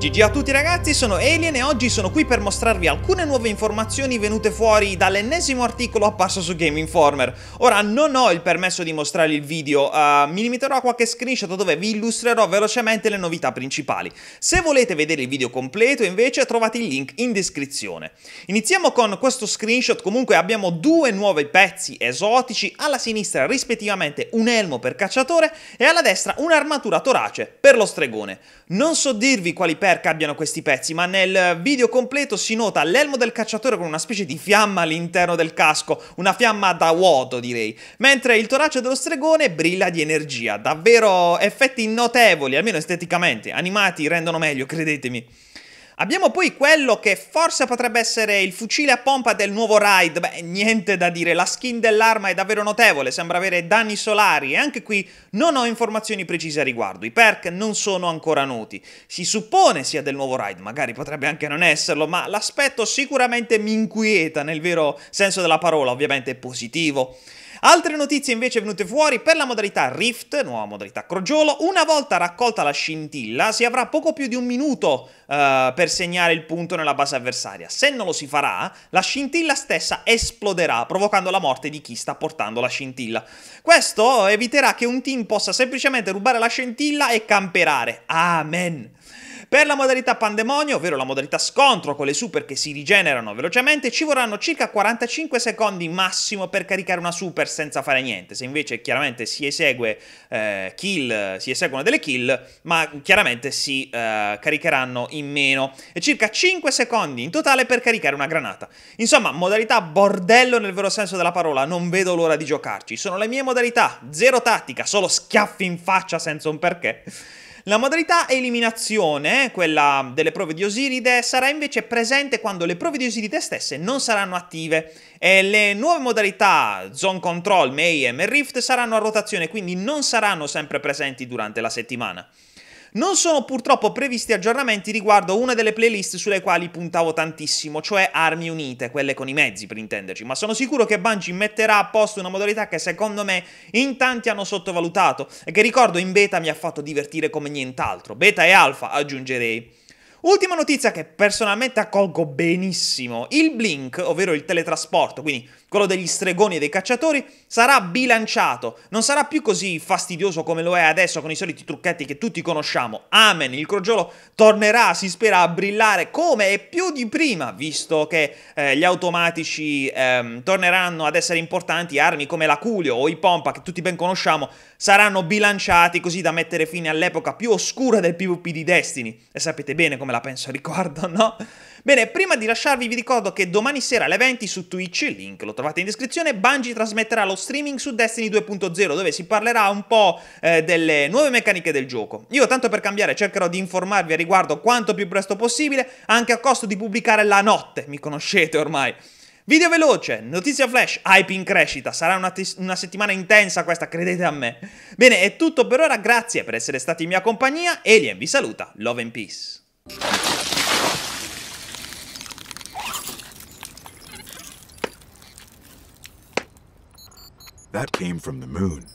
GG a tutti ragazzi, sono Alien e oggi sono qui per mostrarvi alcune nuove informazioni venute fuori dall'ennesimo articolo apparso su Game Informer. Ora non ho il permesso di mostrare il video, uh, mi limiterò a qualche screenshot dove vi illustrerò velocemente le novità principali. Se volete vedere il video completo invece trovate il link in descrizione. Iniziamo con questo screenshot, comunque abbiamo due nuovi pezzi esotici, alla sinistra rispettivamente un elmo per cacciatore e alla destra un'armatura torace per lo stregone. Non so dirvi quali pezzi perk abbiano questi pezzi, ma nel video completo si nota l'elmo del cacciatore con una specie di fiamma all'interno del casco, una fiamma da vuoto direi, mentre il torace dello stregone brilla di energia, davvero effetti notevoli, almeno esteticamente, animati rendono meglio, credetemi. Abbiamo poi quello che forse potrebbe essere il fucile a pompa del nuovo raid, beh niente da dire, la skin dell'arma è davvero notevole, sembra avere danni solari e anche qui non ho informazioni precise a riguardo, i perk non sono ancora noti. Si suppone sia del nuovo raid, magari potrebbe anche non esserlo, ma l'aspetto sicuramente mi inquieta nel vero senso della parola, ovviamente positivo. Altre notizie invece venute fuori per la modalità Rift, nuova modalità crogiolo, una volta raccolta la scintilla si avrà poco più di un minuto uh, per per segnare il punto nella base avversaria. Se non lo si farà, la scintilla stessa esploderà, provocando la morte di chi sta portando la scintilla. Questo eviterà che un team possa semplicemente rubare la scintilla e camperare. Amen. Per la modalità pandemonio, ovvero la modalità scontro con le super che si rigenerano velocemente, ci vorranno circa 45 secondi massimo per caricare una super senza fare niente. Se invece chiaramente si esegue eh, kill, si eseguono delle kill, ma chiaramente si eh, caricheranno in meno. E circa 5 secondi in totale per caricare una granata. Insomma, modalità bordello nel vero senso della parola, non vedo l'ora di giocarci. Sono le mie modalità, zero tattica, solo schiaffi in faccia senza un perché. La modalità eliminazione, quella delle prove di Osiride, sarà invece presente quando le prove di Osiride stesse non saranno attive e le nuove modalità Zone Control, Mayhem e Rift saranno a rotazione, quindi non saranno sempre presenti durante la settimana. Non sono purtroppo previsti aggiornamenti riguardo una delle playlist sulle quali puntavo tantissimo, cioè armi unite, quelle con i mezzi per intenderci, ma sono sicuro che Bungie metterà a posto una modalità che secondo me in tanti hanno sottovalutato e che ricordo in beta mi ha fatto divertire come nient'altro. Beta e alfa aggiungerei. Ultima notizia che personalmente accolgo benissimo. Il Blink, ovvero il teletrasporto, quindi quello degli stregoni e dei cacciatori, sarà bilanciato. Non sarà più così fastidioso come lo è adesso con i soliti trucchetti che tutti conosciamo. Amen, il crogiolo tornerà, si spera, a brillare come e più di prima, visto che eh, gli automatici ehm, torneranno ad essere importanti, armi come la Culio o i Pompa, che tutti ben conosciamo, saranno bilanciati così da mettere fine all'epoca più oscura del PvP di Destiny. E sapete bene come me la penso a ricordo, no? Bene, prima di lasciarvi vi ricordo che domani sera alle 20 su Twitch, il link lo trovate in descrizione, Bungie trasmetterà lo streaming su Destiny 2.0 dove si parlerà un po' eh, delle nuove meccaniche del gioco. Io tanto per cambiare cercherò di informarvi a riguardo quanto più presto possibile, anche a costo di pubblicare la notte, mi conoscete ormai. Video veloce, notizia flash, hype in crescita, sarà una, una, settimana intensa questa, credete a me. Bene, è tutto per ora, grazie per essere stati in mia compagnia, Alien vi saluta, love and peace. That came from the moon.